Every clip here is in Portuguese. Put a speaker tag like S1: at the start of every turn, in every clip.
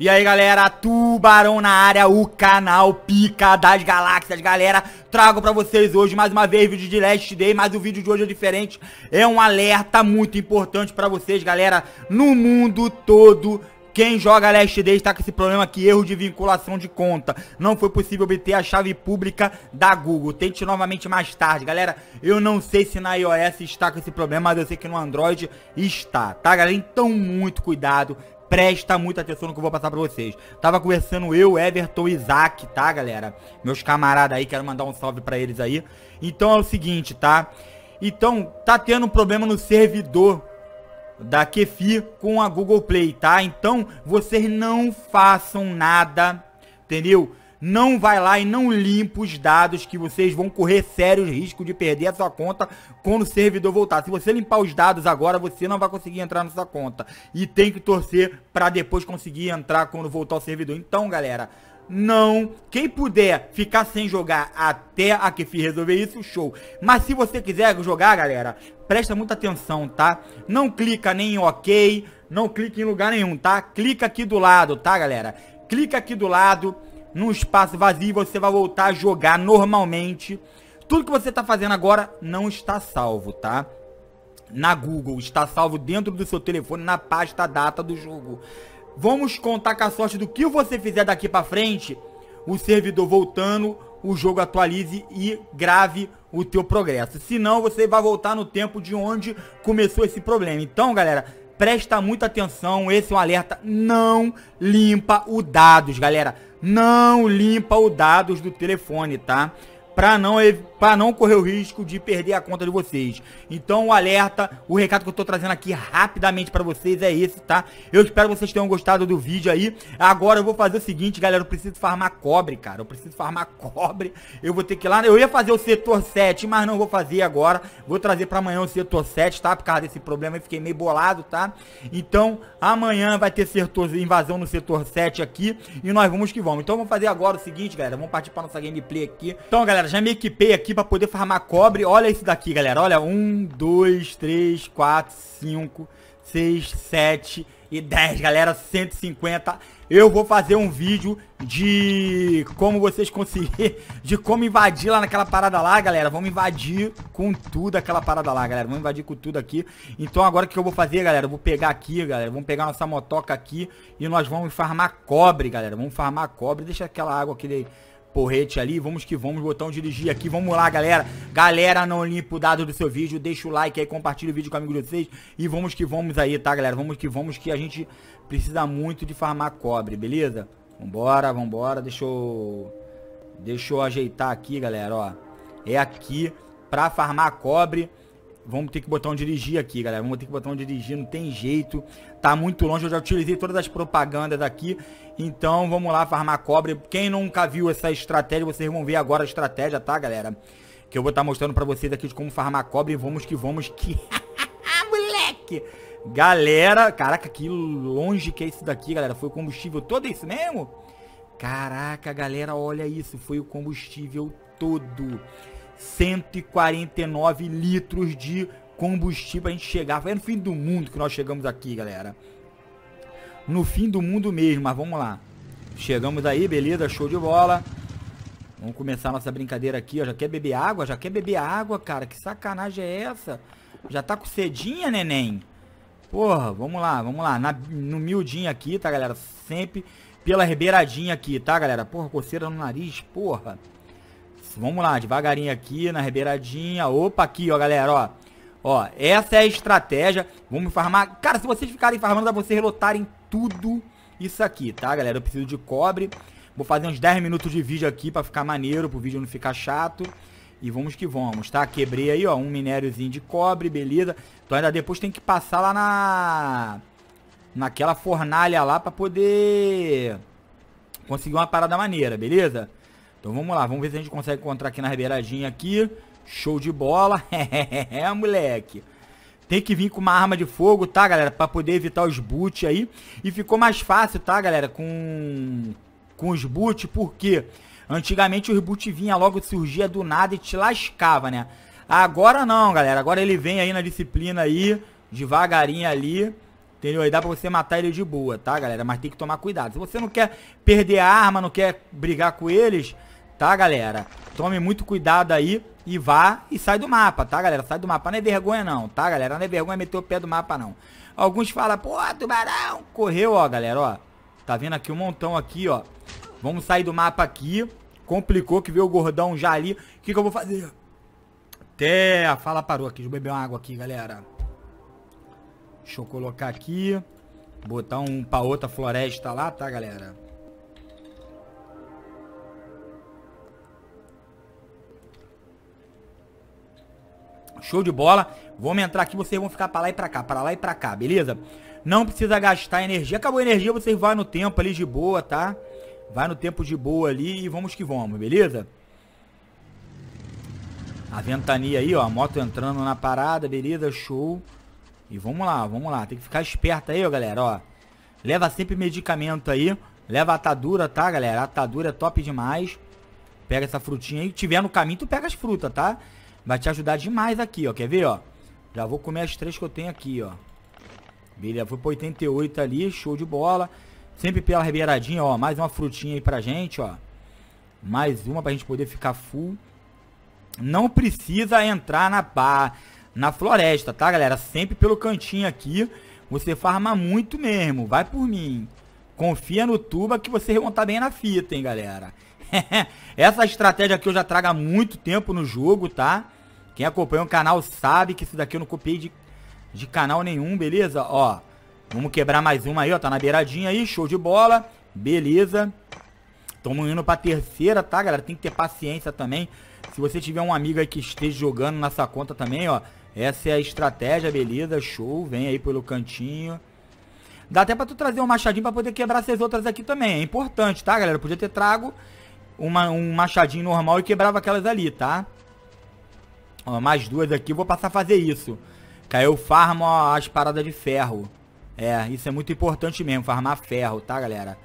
S1: E aí galera, Tubarão na área, o canal Pica das Galáxias, galera Trago pra vocês hoje mais uma vez vídeo de Last Day, mas o vídeo de hoje é diferente É um alerta muito importante pra vocês galera, no mundo todo quem joga Last Day está com esse problema aqui, erro de vinculação de conta. Não foi possível obter a chave pública da Google. Tente novamente mais tarde, galera. Eu não sei se na iOS está com esse problema, mas eu sei que no Android está, tá, galera? Então, muito cuidado presta muita atenção no que eu vou passar pra vocês. Tava conversando eu, Everton e Isaac, tá, galera? Meus camaradas aí, quero mandar um salve pra eles aí. Então é o seguinte, tá? Então, tá tendo um problema no servidor da Kefi com a Google Play, tá? Então, vocês não façam nada, entendeu? não vai lá e não limpa os dados que vocês vão correr sérios riscos de perder a sua conta quando o servidor voltar. Se você limpar os dados agora, você não vai conseguir entrar na sua conta. E tem que torcer para depois conseguir entrar quando voltar o servidor. Então, galera, não. Quem puder ficar sem jogar até a Kefi resolver isso, show. Mas se você quiser jogar, galera, presta muita atenção, tá? Não clica nem em OK, não clica em lugar nenhum, tá? Clica aqui do lado, tá, galera? Clica aqui do lado num espaço vazio, você vai voltar a jogar normalmente. Tudo que você está fazendo agora não está salvo, tá? Na Google, está salvo dentro do seu telefone, na pasta data do jogo. Vamos contar com a sorte do que você fizer daqui para frente, o servidor voltando, o jogo atualize e grave o teu progresso. Senão você vai voltar no tempo de onde começou esse problema. Então, galera, presta muita atenção, esse é um alerta, não limpa o dados, galera não limpa os dados do telefone, tá? para não para não correr o risco de perder a conta de vocês. Então, o alerta, o recado que eu tô trazendo aqui rapidamente para vocês é esse, tá? Eu espero que vocês tenham gostado do vídeo aí. Agora eu vou fazer o seguinte, galera, eu preciso farmar cobre, cara. Eu preciso farmar cobre. Eu vou ter que ir lá, eu ia fazer o setor 7, mas não vou fazer agora. Vou trazer para amanhã o setor 7, tá? Por causa desse problema eu fiquei meio bolado, tá? Então, amanhã vai ter setor invasão no setor 7 aqui e nós vamos que vamos. Então, vamos fazer agora o seguinte, galera, vamos partir para nossa gameplay aqui. Então, galera, galera, já me equipei aqui pra poder farmar cobre. Olha isso daqui, galera. Olha, um, dois, três, quatro, cinco, seis, sete e 10, galera, 150. Eu vou fazer um vídeo de como vocês conseguirem, de como invadir lá naquela parada lá, galera. Vamos invadir com tudo aquela parada lá, galera. Vamos invadir com tudo aqui. Então agora o que eu vou fazer, galera? Eu vou pegar aqui, galera. Vamos pegar nossa motoca aqui e nós vamos farmar cobre, galera. Vamos farmar cobre. Deixa aquela água aqui daí porrete ali. Vamos que vamos, botão dirigir aqui. Vamos lá, galera. Galera, não limpa o dado do seu vídeo. Deixa o like aí, compartilha o vídeo com amigos amigo de vocês. E vamos que vamos aí, tá, galera? Vamos que vamos, que a gente precisa muito de farmar cobre, beleza? Vambora, vambora. Deixa eu... Deixa eu ajeitar aqui, galera, ó. É aqui pra farmar cobre. Vamos ter que botar um dirigir aqui, galera. Vamos ter que botar um dirigir, não tem jeito. Tá muito longe, eu já utilizei todas as propagandas aqui. Então, vamos lá farmar cobre. Quem nunca viu essa estratégia, vocês vão ver agora a estratégia, tá, galera? Que eu vou estar tá mostrando pra vocês aqui de como farmar cobre. vamos que vamos que... Moleque! Galera, caraca, que longe que é isso daqui, galera. Foi o combustível todo isso mesmo? Caraca, galera, olha isso. Foi o combustível todo. 149 litros de combustível para a gente chegar. Foi no fim do mundo que nós chegamos aqui, galera. No fim do mundo mesmo, mas vamos lá. Chegamos aí, beleza, show de bola. Vamos começar nossa brincadeira aqui, ó. Já quer beber água? Já quer beber água, cara? Que sacanagem é essa? Já tá com cedinha, neném? Porra, vamos lá, vamos lá. Na, no miudinho aqui, tá, galera? Sempre pela rebeiradinha aqui, tá, galera? Porra, coceira no nariz, porra. Vamos lá, devagarinho aqui, na rebeiradinha. Opa, aqui, ó, galera, ó. Ó, essa é a estratégia. Vamos farmar. Cara, se vocês ficarem farmando, dá pra vocês lotarem tudo isso aqui, tá, galera? Eu preciso de cobre. Vou fazer uns 10 minutos de vídeo aqui pra ficar maneiro, pro vídeo não ficar chato. E vamos que vamos, tá? Quebrei aí, ó, um minériozinho de cobre, beleza. Então ainda depois tem que passar lá na... Naquela fornalha lá pra poder... Conseguir uma parada maneira, beleza? Então vamos lá, vamos ver se a gente consegue encontrar aqui na beiradinha aqui. Show de bola. É, moleque. Tem que vir com uma arma de fogo, tá, galera? Pra poder evitar os boot aí. E ficou mais fácil, tá, galera? Com, com os boot, porque antigamente os boot vinha logo, surgia do nada e te lascava, né? Agora não, galera. Agora ele vem aí na disciplina aí, devagarinho ali. Entendeu? Aí dá pra você matar ele de boa, tá, galera? Mas tem que tomar cuidado. Se você não quer perder a arma, não quer brigar com eles, tá, galera? Tome muito cuidado aí e vá e sai do mapa, tá, galera? Sai do mapa. Não é vergonha não, tá, galera? Não é vergonha meter o pé do mapa não. Alguns falam, pô, tubarão, correu, ó, galera, ó. Tá vendo aqui um montão aqui, ó. Vamos sair do mapa aqui. Complicou que veio o gordão já ali. O que, que eu vou fazer? Até a fala parou aqui. Deixa eu beber uma água aqui, galera. Deixa eu colocar aqui. Botar um pra outra floresta lá, tá, galera? Show de bola. Vamos entrar aqui, vocês vão ficar pra lá e pra cá, pra lá e pra cá, beleza? Não precisa gastar energia. Acabou a energia, vocês vão no tempo ali de boa, tá? Vai no tempo de boa ali e vamos que vamos, beleza? A ventania aí, ó, a moto entrando na parada, beleza, show. E vamos lá, vamos lá. Tem que ficar esperto aí, ó, galera, ó. Leva sempre medicamento aí. Leva atadura, tá, galera? atadura é top demais. Pega essa frutinha aí. Se tiver no caminho, tu pega as frutas, tá? Vai te ajudar demais aqui, ó. Quer ver, ó? Já vou comer as três que eu tenho aqui, ó. Beleza, foi pra 88 ali, show de bola. Sempre pela ribeiradinha, ó. Mais uma frutinha aí pra gente, ó. Mais uma pra gente poder ficar full. Não precisa entrar na pá, na floresta, tá, galera? Sempre pelo cantinho aqui. Você farma muito mesmo. Vai por mim. Confia no tuba que você remontar estar bem na fita, hein, galera? Essa estratégia aqui eu já trago há muito tempo no jogo, tá? Quem acompanha o canal sabe que isso daqui eu não copiei de, de canal nenhum, beleza? Ó, vamos quebrar mais uma aí, ó. Tá na beiradinha aí, show de bola. Beleza. Estamos indo pra terceira, tá, galera? Tem que ter paciência também. Se você tiver um amigo aí que esteja jogando nessa conta também, ó. Essa é a estratégia, beleza? Show. Vem aí pelo cantinho. Dá até pra tu trazer um machadinho pra poder quebrar essas outras aqui também. É importante, tá, galera? Eu podia ter trago uma, um machadinho normal e quebrava aquelas ali, tá? Ó, mais duas aqui, vou passar a fazer isso. Caiu farma farmo as paradas de ferro. É, isso é muito importante mesmo, farmar ferro, tá, galera?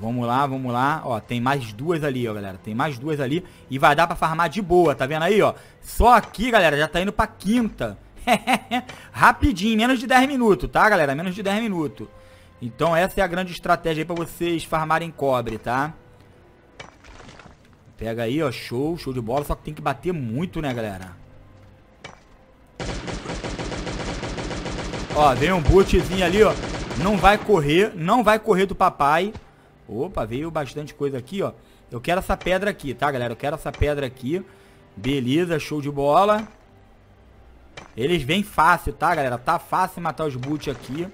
S1: Vamos lá, vamos lá. Ó, tem mais duas ali, ó, galera. Tem mais duas ali. E vai dar pra farmar de boa, tá vendo aí, ó? Só aqui, galera, já tá indo pra quinta. Rapidinho, menos de 10 minutos, tá, galera? Menos de 10 minutos. Então essa é a grande estratégia aí pra vocês farmarem cobre, tá? Pega aí, ó, show, show de bola, só que tem que bater muito, né, galera? Ó, vem um bootzinho ali, ó. Não vai correr, não vai correr do papai. Opa, veio bastante coisa aqui, ó. Eu quero essa pedra aqui, tá, galera? Eu quero essa pedra aqui. Beleza, show de bola. Eles vêm fácil, tá, galera? Tá fácil matar os boot aqui.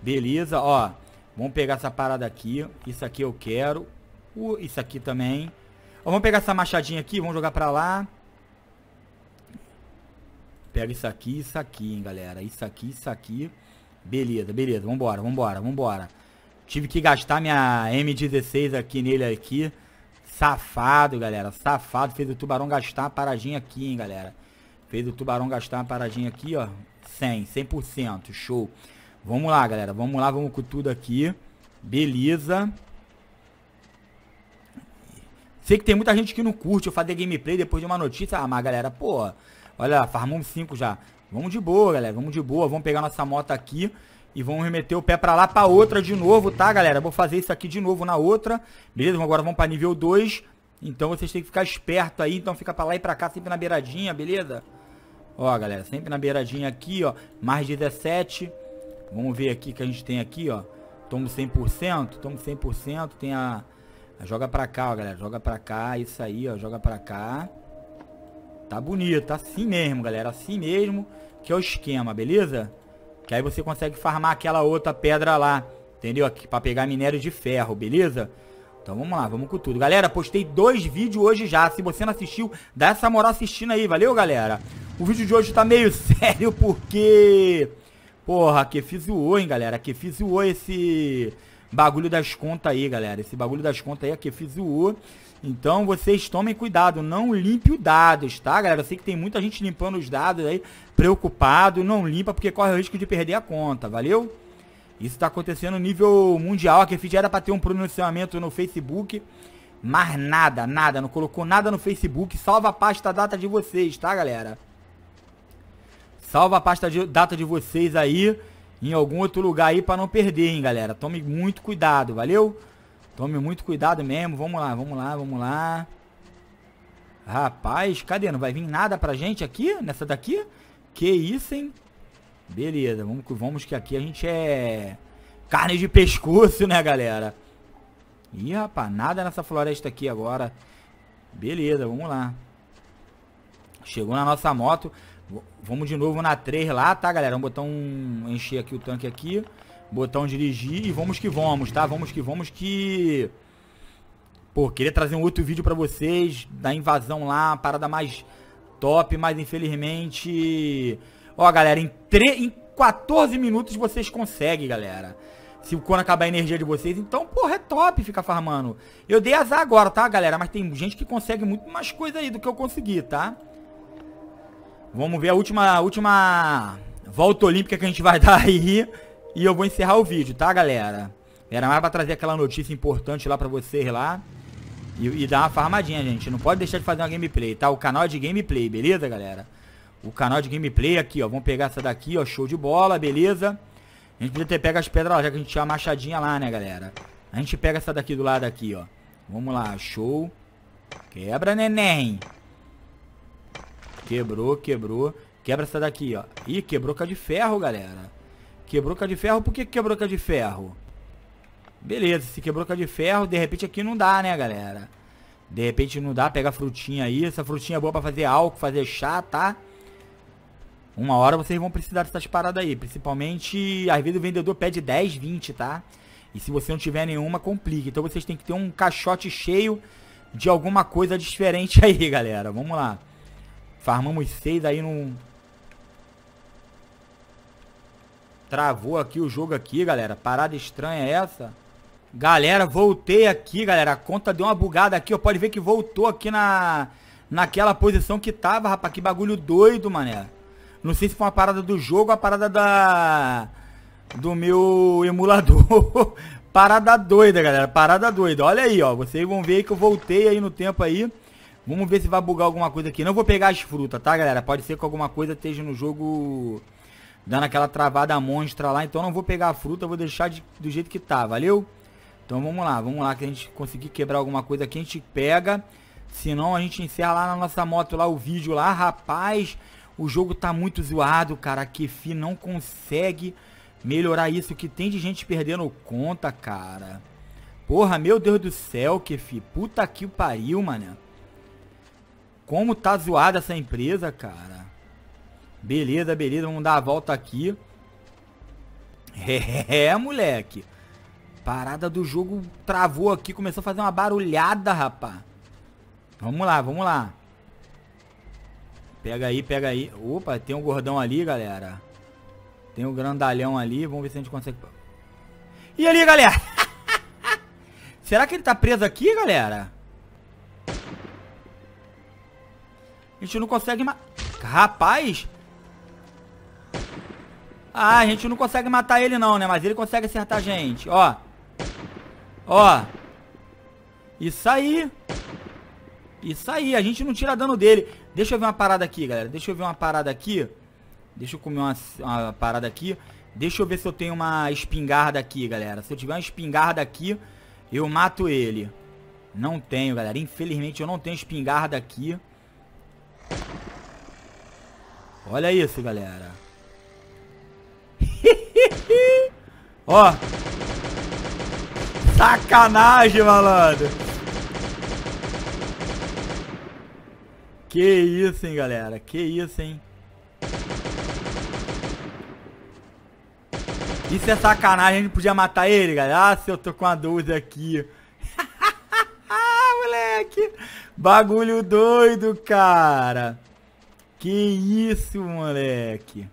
S1: Beleza, ó. Vamos pegar essa parada aqui. Isso aqui eu quero. Uh, isso aqui também. Vamos pegar essa machadinha aqui, vamos jogar pra lá. Pega isso aqui, isso aqui, hein, galera. Isso aqui, isso aqui. Beleza, beleza. Vambora, vambora, vambora. Tive que gastar minha M16 aqui nele aqui. Safado, galera. Safado. Fez o tubarão gastar uma paradinha aqui, hein, galera. Fez o tubarão gastar uma paradinha aqui, ó. 100, 100%. Show. Vamos lá, galera. Vamos lá, vamos com tudo aqui. Beleza. Sei que tem muita gente que não curte eu fazer gameplay depois de uma notícia. Ah, mas galera, pô, olha lá, farmamos 5 já. Vamos de boa, galera, vamos de boa. Vamos pegar nossa moto aqui e vamos remeter o pé pra lá, pra outra de novo, tá, galera? Vou fazer isso aqui de novo na outra. Beleza? Agora vamos pra nível 2. Então vocês têm que ficar esperto aí. Então fica pra lá e pra cá, sempre na beiradinha, beleza? Ó, galera, sempre na beiradinha aqui, ó. Mais 17. Vamos ver aqui que a gente tem aqui, ó. Tomo 100%, tomo 100%, tem a Joga pra cá, ó, galera. Joga pra cá, isso aí, ó. Joga pra cá. Tá bonito, tá assim mesmo, galera. Assim mesmo que é o esquema, beleza? Que aí você consegue farmar aquela outra pedra lá, entendeu? Aqui, pra pegar minério de ferro, beleza? Então vamos lá, vamos com tudo. Galera, postei dois vídeos hoje já. Se você não assistiu, dá essa moral assistindo aí, valeu, galera? O vídeo de hoje tá meio sério porque... Porra, que fiz o hein, galera? Que fiz o esse bagulho das contas aí, galera. Esse bagulho das contas aí é que fiz o Então vocês tomem cuidado, não limpe os dados, tá, galera? Eu sei que tem muita gente limpando os dados aí, preocupado, não limpa porque corre o risco de perder a conta, valeu? Isso tá acontecendo no nível mundial, a QFIT era pra ter um pronunciamento no Facebook, mas nada, nada, não colocou nada no Facebook, salva a pasta data de vocês, tá, galera? Salva a pasta de, data de vocês aí em algum outro lugar aí para não perder, hein, galera. Tome muito cuidado, valeu? Tome muito cuidado mesmo. Vamos lá, vamos lá, vamos lá. Rapaz, cadê? Não vai vir nada pra gente aqui? Nessa daqui? Que isso, hein? Beleza, vamos, vamos que aqui a gente é... Carne de pescoço, né, galera? Ih, rapaz, nada nessa floresta aqui agora. Beleza, vamos lá. Chegou na nossa moto. Vamos de novo na 3 lá, tá, galera? Vamos botar um... Encher aqui o tanque aqui. Botão dirigir e vamos que vamos, tá? Vamos que vamos que... Pô, queria trazer um outro vídeo pra vocês da invasão lá, parada mais top, mas infelizmente... Ó, galera, em, tre... em 14 minutos vocês conseguem, galera. Se quando acabar a energia de vocês, então, porra, é top ficar farmando. Eu dei azar agora, tá, galera? Mas tem gente que consegue muito mais coisa aí do que eu consegui, Tá? Vamos ver a última, a última volta olímpica que a gente vai dar aí. E eu vou encerrar o vídeo, tá, galera? Era mais pra trazer aquela notícia importante lá pra vocês lá. E, e dar uma farmadinha, gente. Não pode deixar de fazer uma gameplay, tá? O canal é de gameplay, beleza, galera? O canal de gameplay aqui, ó. Vamos pegar essa daqui, ó. Show de bola, beleza? A gente podia ter pego as pedras lá, já que a gente tinha a machadinha lá, né, galera? A gente pega essa daqui do lado aqui, ó. Vamos lá, show. Quebra, neném. Quebrou, quebrou. Quebra essa daqui, ó. Ih, quebrou com a de ferro, galera. Quebrou com a de ferro. Por que quebrou com a de ferro? Beleza, se quebrou com a de ferro, de repente aqui não dá, né, galera? De repente não dá, pega a frutinha aí. Essa frutinha é boa pra fazer álcool, fazer chá, tá? Uma hora vocês vão precisar dessas paradas aí. Principalmente, às vezes o vendedor pede 10, 20, tá? E se você não tiver nenhuma, complica. Então vocês têm que ter um caixote cheio de alguma coisa diferente aí, galera. Vamos lá. Farmamos seis aí num... Travou aqui o jogo aqui, galera. Parada estranha essa. Galera, voltei aqui, galera. A conta deu uma bugada aqui, ó. Pode ver que voltou aqui na... Naquela posição que tava, rapaz. Que bagulho doido, mané. Não sei se foi uma parada do jogo ou a parada da... Do meu emulador. parada doida, galera. Parada doida. Olha aí, ó. Vocês vão ver que eu voltei aí no tempo aí. Vamos ver se vai bugar alguma coisa aqui. Não vou pegar as frutas, tá, galera? Pode ser que alguma coisa esteja no jogo dando aquela travada monstra lá. Então não vou pegar a fruta, vou deixar de, do jeito que tá, valeu? Então vamos lá, vamos lá. Que a gente conseguir quebrar alguma coisa aqui, a gente pega. Senão a gente encerra lá na nossa moto lá o vídeo lá. Rapaz, o jogo tá muito zoado, cara. A Kefi não consegue melhorar isso. Que tem de gente perdendo conta, cara. Porra, meu Deus do céu, Kefi. Puta que pariu, mané como tá zoada essa empresa, cara. Beleza, beleza. Vamos dar a volta aqui. É, moleque. Parada do jogo travou aqui. Começou a fazer uma barulhada, rapá. Vamos lá, vamos lá. Pega aí, pega aí. Opa, tem um gordão ali, galera. Tem um grandalhão ali. Vamos ver se a gente consegue... E ali, galera? Será que ele tá preso aqui, galera? A gente não consegue matar... Rapaz! Ah, a gente não consegue matar ele não, né? Mas ele consegue acertar a gente. Ó. Ó. Isso aí. Isso aí. A gente não tira dano dele. Deixa eu ver uma parada aqui, galera. Deixa eu ver uma parada aqui. Deixa eu comer uma, uma parada aqui. Deixa eu ver se eu tenho uma espingarda aqui, galera. Se eu tiver uma espingarda aqui, eu mato ele. Não tenho, galera. Infelizmente, eu não tenho espingarda aqui. Olha isso, galera. Ó. Sacanagem, malandro. Que isso, hein, galera. Que isso, hein. Isso é sacanagem. A gente podia matar ele, galera. Ah, se eu tô com a 12 aqui moleque. Bagulho doido, cara. Que isso, moleque.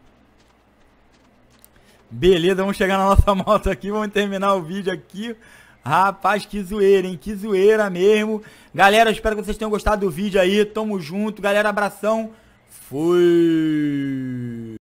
S1: Beleza, vamos chegar na nossa moto aqui. Vamos terminar o vídeo aqui. Rapaz, que zoeira, hein? Que zoeira mesmo. Galera, espero que vocês tenham gostado do vídeo aí. Tamo junto. Galera, abração. Fui.